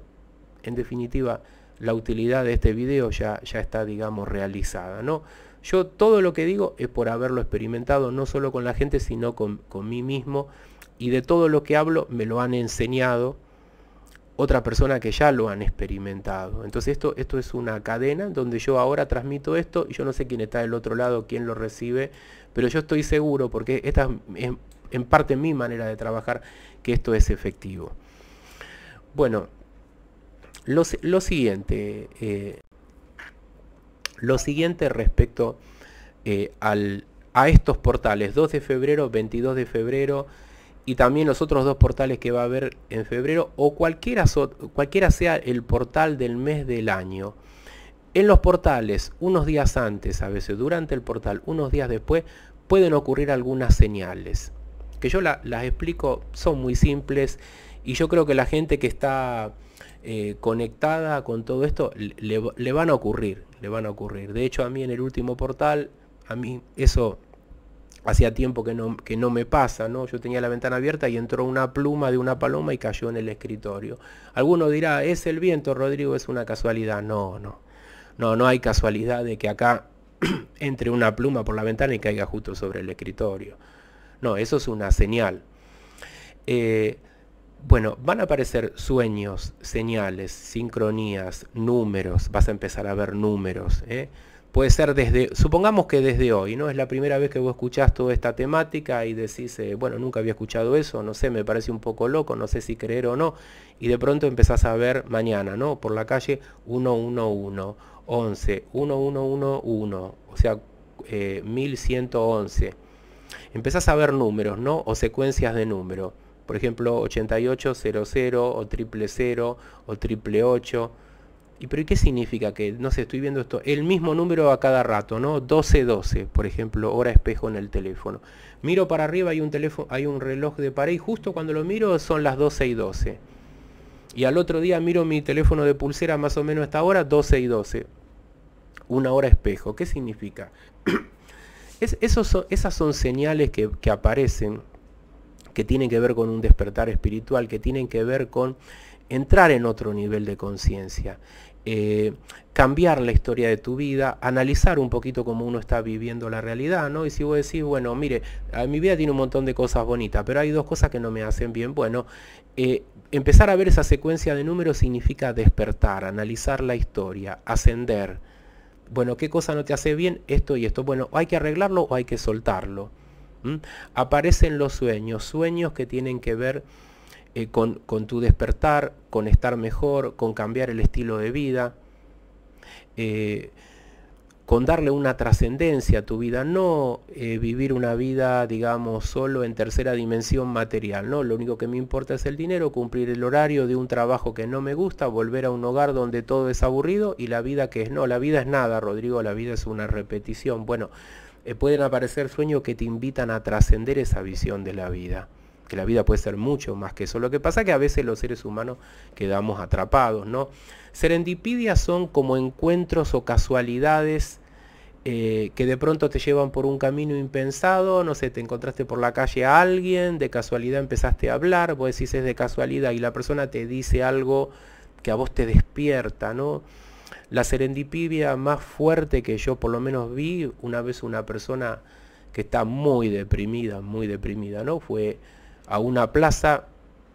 A: en definitiva, la utilidad de este video ya, ya está, digamos, realizada, ¿no? Yo todo lo que digo es por haberlo experimentado, no solo con la gente, sino con, con mí mismo. Y de todo lo que hablo me lo han enseñado otra persona que ya lo han experimentado. Entonces esto, esto es una cadena donde yo ahora transmito esto y yo no sé quién está del otro lado, quién lo recibe, pero yo estoy seguro, porque esta es en parte mi manera de trabajar, que esto es efectivo. Bueno, lo, siguiente, eh, lo siguiente respecto eh, al, a estos portales, 2 de febrero, 22 de febrero, y también los otros dos portales que va a haber en febrero o cualquiera, cualquiera sea el portal del mes del año. En los portales, unos días antes, a veces durante el portal, unos días después, pueden ocurrir algunas señales. Que yo las explico, son muy simples y yo creo que la gente que está eh, conectada con todo esto le van a ocurrir, le van a ocurrir. De hecho, a mí en el último portal, a mí eso hacía tiempo que no, me pasa, ¿no? Yo tenía la ventana abierta y entró una pluma de una paloma y cayó en el escritorio. Alguno dirá, es el viento, Rodrigo, es una casualidad. No, no. No, no hay casualidad de que acá entre una pluma por la ventana y caiga justo sobre el escritorio. No, eso es una señal. Eh, bueno, van a aparecer sueños, señales, sincronías, números. Vas a empezar a ver números. ¿eh? puede ser desde, supongamos que desde hoy, ¿no? Es la primera vez que vos escuchás toda esta temática y decís, eh, bueno, nunca había escuchado eso, no sé, me parece un poco loco, no sé si creer o no, y de pronto empezás a ver mañana, ¿no? Por la calle 111, 1111, o sea, 1111. Eh, empezás a ver números, ¿no? O secuencias de números. Por ejemplo, 8800 o triple 0 o triple 8 ¿Y pero qué significa que, no sé, estoy viendo esto, el mismo número a cada rato, ¿no? 12-12, por ejemplo, hora espejo en el teléfono. Miro para arriba, hay un, teléfono, hay un reloj de pared y justo cuando lo miro son las 12 y 12. Y al otro día miro mi teléfono de pulsera más o menos a esta hora, 12 y 12. Una hora espejo, ¿qué significa? esas son señales que aparecen, que tienen que ver con un despertar espiritual, que tienen que ver con entrar en otro nivel de conciencia, eh, cambiar la historia de tu vida, analizar un poquito cómo uno está viviendo la realidad, ¿no? Y si vos decís, bueno, mire, mi vida tiene un montón de cosas bonitas, pero hay dos cosas que no me hacen bien, bueno, eh, empezar a ver esa secuencia de números significa despertar, analizar la historia, ascender. Bueno, ¿qué cosa no te hace bien? Esto y esto. Bueno, ¿hay que arreglarlo o hay que soltarlo? ¿Mm? Aparecen los sueños, sueños que tienen que ver eh, con, tu despertar, con estar mejor, con cambiar el estilo de vida, eh, con darle una trascendencia a tu vida, no eh, vivir una vida, digamos, solo en tercera dimensión material, ¿no? Lo único que me importa es el dinero, cumplir el horario de un trabajo que no me gusta, volver a un hogar donde todo es aburrido y la vida que es, no, la vida es nada, Rodrigo, la vida es una repetición. Bueno, pueden aparecer sueños que te invitan a trascender esa visión de la vida que la vida puede ser mucho más que eso. Lo que pasa es que a veces los seres humanos quedamos atrapados, ¿no? Serendipidias son como encuentros o casualidades eh, que de pronto te llevan por un camino impensado, no sé, te encontraste por la calle a alguien, de casualidad empezaste a hablar, vos decís es de casualidad y la persona te dice algo que a vos te despierta, ¿no? La serendipidia más fuerte que yo por lo menos vi una vez una persona que está muy deprimida, muy deprimida, ¿no? Fue a una plaza,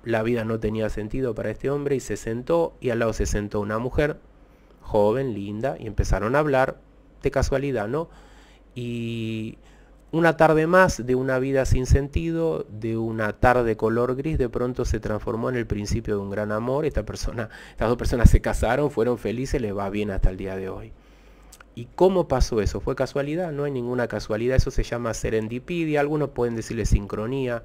A: la vida no tenía sentido para este hombre y se sentó y al lado se sentó una mujer, joven, linda, y empezaron a hablar, de casualidad, ¿no? Y una tarde más de una vida sin sentido, de una tarde color gris, de pronto se transformó en el principio de un gran amor. Esta persona, estas dos personas se casaron, fueron felices, les va bien hasta el día de hoy. ¿Y cómo pasó eso? ¿Fue casualidad? No hay ninguna casualidad, eso se llama serendipidia, algunos pueden decirle sincronía,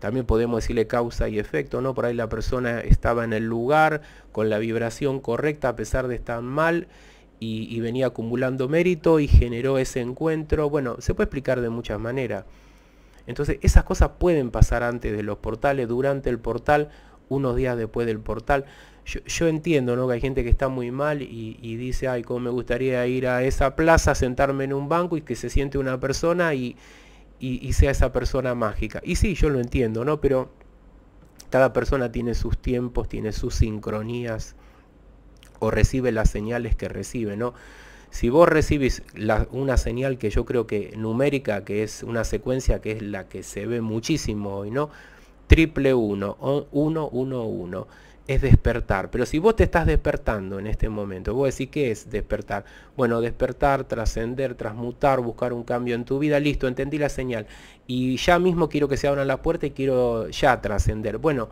A: también podemos decirle causa y efecto, ¿no? Por ahí la persona estaba en el lugar con la vibración correcta a pesar de estar mal y, venía acumulando mérito y generó ese encuentro. Bueno, se puede explicar de muchas maneras. Entonces esas cosas pueden pasar antes de los portales, durante el portal, unos días después del portal. Yo, entiendo ¿no? que hay gente que está muy mal y, y, dice, ay, cómo me gustaría ir a esa plaza, sentarme en un banco y que se siente una persona y, y, sea esa persona mágica. Y sí, yo lo entiendo, ¿no? Pero cada persona tiene sus tiempos, tiene sus sincronías o recibe las señales que recibe, ¿no? Si vos recibís una señal que yo creo que numérica, que es una secuencia que es la que se ve muchísimo hoy, ¿no? Triple 1, 1, 1, 1 es despertar. Pero si vos te estás despertando en este momento, vos decís, ¿qué es despertar? Bueno, despertar, trascender, transmutar, buscar un cambio en tu vida, listo, entendí la señal. Y ya mismo quiero que se abran la puerta y quiero ya trascender. Bueno,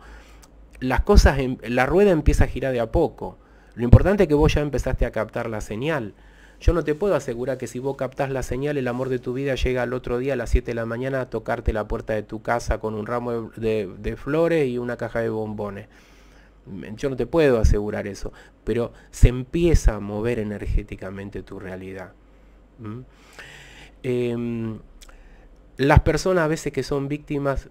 A: las cosas, em, la rueda empieza a girar de a poco. Lo importante es que vos ya empezaste a captar la señal. Yo no te puedo asegurar que si vos captás la señal, el amor de tu vida llega al otro día a las 7 de la mañana a tocarte la puerta de tu casa con un ramo de flores y una caja de bombones. Mm, yo no te puedo asegurar eso, pero se empieza a mover energéticamente tu realidad. ¿Mm? Em, las personas a veces que son víctimas,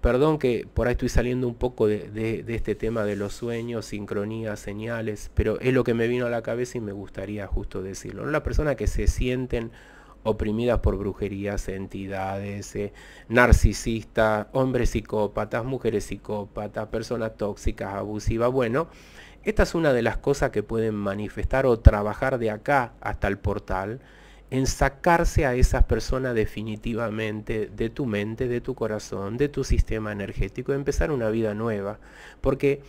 A: perdón que por ahí estoy saliendo un poco de, de, este tema de los sueños, sincronías, señales, pero es lo que me vino a la cabeza y me gustaría justo decirlo. Las personas que se sienten oprimidas por brujerías, entidades, eh, narcisistas, hombres psicópatas, mujeres psicópatas, personas tóxicas, abusivas. Bueno, esta es una de las cosas que pueden manifestar o trabajar de acá hasta el portal en sacarse a esas personas definitivamente de tu mente, de tu corazón, de tu sistema energético, empezar una vida nueva. Porque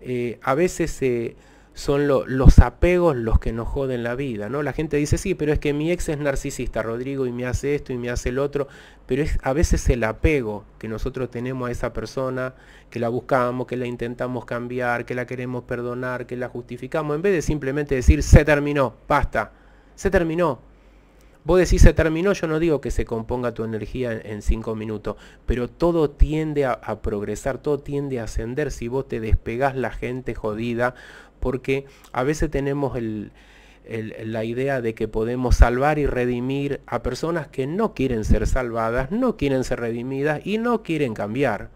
A: eh, a veces se son los apegos los que nos joden la vida, ¿no? La gente dice, sí, pero es que mi ex es narcisista, Rodrigo, y me hace esto y me hace el otro, pero es a veces el apego que nosotros tenemos a esa persona, que la buscamos, que la intentamos cambiar, que la queremos perdonar, que la justificamos, en vez de simplemente decir, se terminó, basta, se terminó, Vos decís se terminó, yo no digo que se componga tu energía en, cinco minutos, pero todo tiende a, a, progresar, todo tiende a ascender si vos te despegás la gente jodida, porque a veces tenemos la idea de que podemos salvar y redimir a personas que no quieren ser salvadas, no quieren ser redimidas y no quieren cambiar.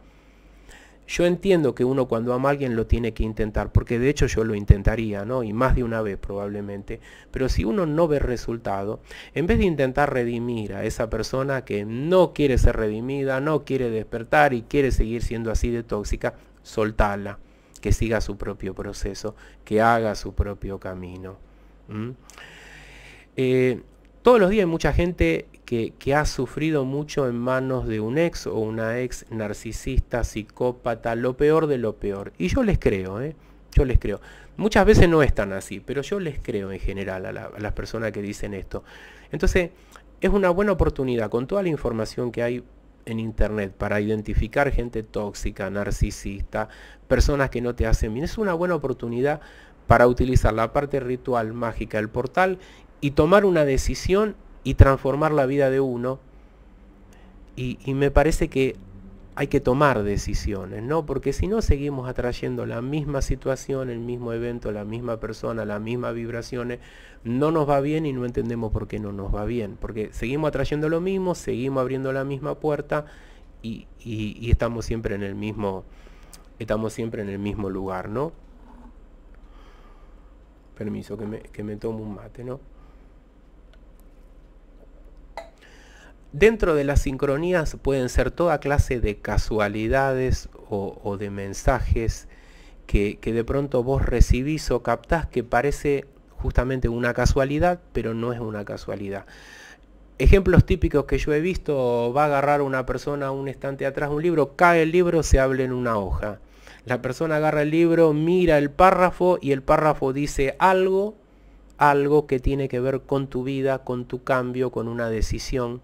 A: Yo entiendo que uno cuando ama a alguien lo tiene que intentar, porque de hecho yo lo intentaría, ¿no? Y más de una vez probablemente. Pero si uno no ve resultado, en vez de intentar redimir a esa persona que no quiere ser redimida, no quiere despertar y quiere seguir siendo así de tóxica, soltala que siga su propio proceso, que haga su propio camino. Eh, todos los días hay mucha gente que, ha sufrido mucho en manos de un ex o una ex narcisista, psicópata, lo peor de lo peor. Y yo les creo, ¿eh? yo les creo. Muchas veces no es tan así, pero yo les creo en general a las personas que dicen esto. Entonces, es una buena oportunidad, con toda la información que hay en Internet para identificar gente tóxica, narcisista, personas que no te hacen bien. Es una buena oportunidad para utilizar la parte ritual, mágica, del portal y tomar una decisión y transformar la vida de uno. Y, y me parece que hay que tomar decisiones, ¿no? Porque si no seguimos atrayendo la misma situación, el mismo evento, la misma persona, las mismas vibraciones, no nos va bien y no entendemos por qué no nos va bien. Porque seguimos atrayendo lo mismo, seguimos abriendo la misma puerta y, estamos siempre en el mismo, estamos siempre en el mismo lugar, ¿no? Permiso, que me, que me tomo un mate, ¿no? Dentro de las sincronías pueden ser toda clase de casualidades o, de mensajes que, de pronto vos recibís o captás que parece justamente una casualidad, pero no es una casualidad. Ejemplos típicos que yo he visto, va a agarrar una persona un estante atrás un libro, cae el libro, se habla en una hoja. La persona agarra el libro, mira el párrafo y el párrafo dice algo, algo que tiene que ver con tu vida, con tu cambio, con una decisión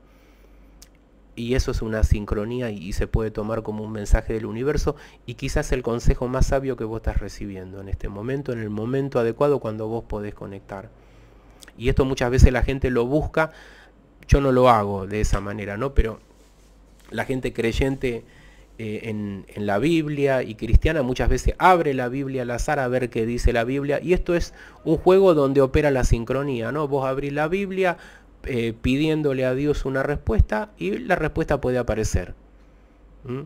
A: y eso es una sincronía y, se puede tomar como un mensaje del universo y quizás el consejo más sabio que vos estás recibiendo en este momento, en el momento adecuado cuando vos podés conectar. Y esto muchas veces la gente lo busca, yo no lo hago de esa manera, ¿no? Pero la gente creyente eh, en, en la Biblia y cristiana muchas veces abre la Biblia al azar a ver qué dice la Biblia y esto es un juego donde opera la sincronía, ¿no? Vos abrís la Biblia, eh, pidiéndole a Dios una respuesta y la respuesta puede aparecer. ¿Mm?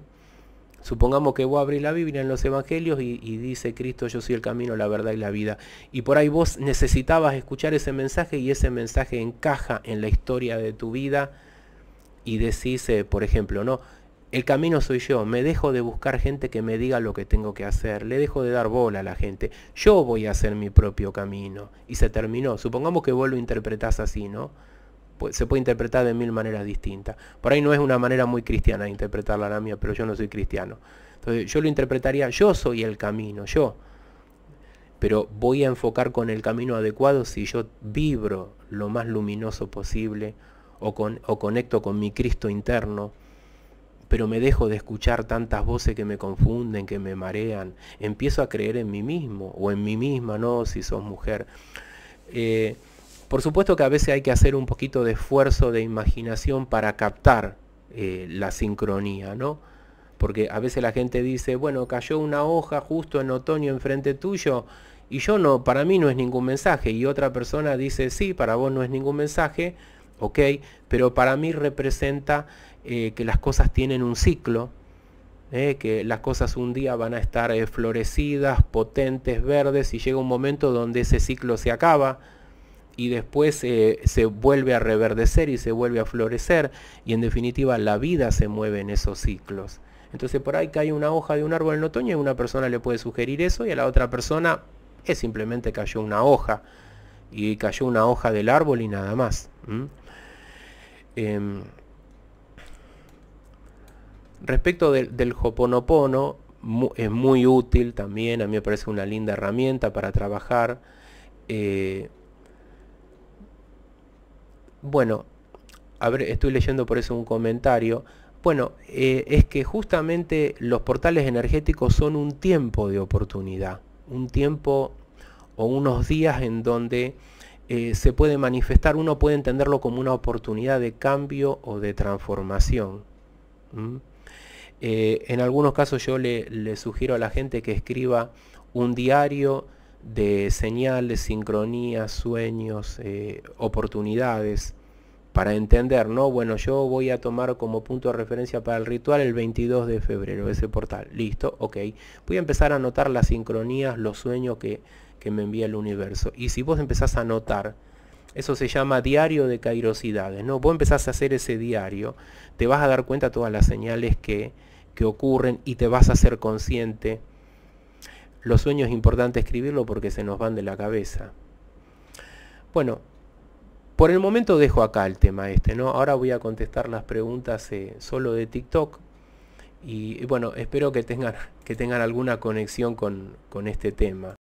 A: Supongamos que vos abrís la Biblia en los Evangelios y, dice Cristo, yo soy el camino, la verdad y la vida. Y por ahí vos necesitabas escuchar ese mensaje y ese mensaje encaja en la historia de tu vida y decís, eh, por ejemplo, no, el camino soy yo, me dejo de buscar gente que me diga lo que tengo que hacer, le dejo de dar bola a la gente, yo voy a hacer mi propio camino. Y se terminó. Supongamos que vos lo interpretás así, ¿no? se puede interpretar de mil maneras distintas. Por ahí no es una manera muy cristiana de interpretar la mía, pero yo no soy cristiano. Entonces yo lo interpretaría, yo soy el camino, yo. Pero voy a enfocar con el camino adecuado si yo vibro lo más luminoso posible o, con, o conecto con mi Cristo interno pero me dejo de escuchar tantas voces que me confunden, que me marean. Empiezo a creer en mí mismo o en mí misma, no, si sos mujer. Eh, por supuesto que a veces hay que hacer un poquito de esfuerzo de imaginación para captar eh, la sincronía, ¿no? Porque a veces la gente dice, bueno, cayó una hoja justo en otoño enfrente tuyo y yo no, para mí no es ningún mensaje. Y otra persona dice, sí, para vos no es ningún mensaje, ok, pero para mí representa eh, que las cosas tienen un ciclo, eh, que las cosas un día van a estar florecidas, potentes, verdes, y llega un momento donde ese ciclo se acaba y después eh, se vuelve a reverdecer y se vuelve a florecer y en definitiva la vida se mueve en esos ciclos. Entonces por ahí cae una hoja de un árbol en otoño y una persona le puede sugerir eso y a la otra persona es eh, simplemente cayó una hoja y cayó una hoja del árbol y nada más. Em, respecto del hoponopono, es muy útil también, a mí me parece una linda herramienta para trabajar. Eh, bueno, ver, estoy leyendo por eso un comentario. Bueno, eh, es que justamente los portales energéticos son un tiempo de oportunidad, un tiempo o unos días en donde eh, se puede manifestar, uno puede entenderlo como una oportunidad de cambio o de transformación. Eh, en algunos casos yo le, sugiero a la gente que escriba un diario de señales, sincronías, sueños, eh, oportunidades para entender, ¿no? Bueno, yo voy a tomar como punto de referencia para el ritual el 22 de febrero, ese portal. Listo, ok. Voy a empezar a anotar las sincronías, los sueños que, me envía el universo. Y si vos empezás a anotar, eso se llama diario de cairosidades, ¿no? Vos empezás a hacer ese diario, te vas a dar cuenta todas las señales que, que ocurren y te vas a ser consciente los sueños es importante escribirlo porque se nos van de la cabeza. Bueno, por el momento dejo acá el tema este, ¿no? Ahora voy a contestar las preguntas eh, solo de TikTok. Y, y, bueno, espero que tengan, que tengan alguna conexión con, con este tema.